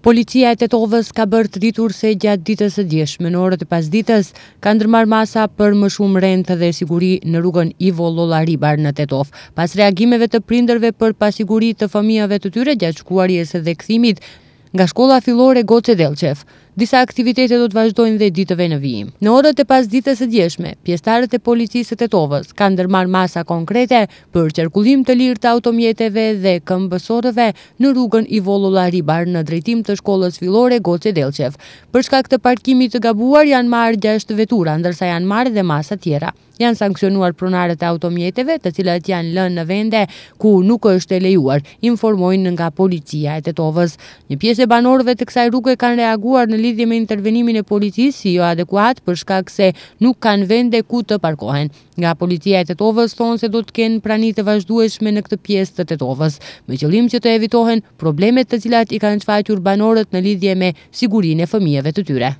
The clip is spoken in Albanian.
Policia e Tetovës ka bërë të ditur se gjatë ditës e djesh, me në orët e pas ditës, ka ndërmar masa për më shumë rentë dhe siguri në rrugën Ivo Lola Ribar në Tetov. Pas reagimeve të prinderve për pasiguri të famijave të tyre, gjatë shkuarjes dhe këthimit, nga shkolla fillore Goce Delqef. Disa aktivitete do të vazhdojnë dhe ditëve në vijim. Në orët e pas ditës e djeshme, pjestarët e policisë të tovës kanë dërmar masa konkrete për qerkullim të lirë të automjeteve dhe këmbësorëve në rrugën i volu ribar në drejtim të shkollës filore Goce Delqev. Përshka këtë parkimit të gabuar janë marë gjashtë vetura, ndërsa janë marë dhe masa tjera. Janë sankcionuar prunarët e automjeteve të cilat janë lënë në vende ku nuk është e lejuar, informojnë nga policia e të tovës. Një pjes se banorëve të kësaj rrugë kanë reaguar në lidhje me intervenimin e policisë si jo adekuat për shkak se nuk kanë vende ku të parkohen. Nga policia e Tetovës thonë se do të kenë prani të vazhdueshme në këtë pjesë të Tetovës, me qëllim që të evitohen problemet të cilat i kanë çfaqur banorët në lidhje me sigurinë e fëmijëve të tyre.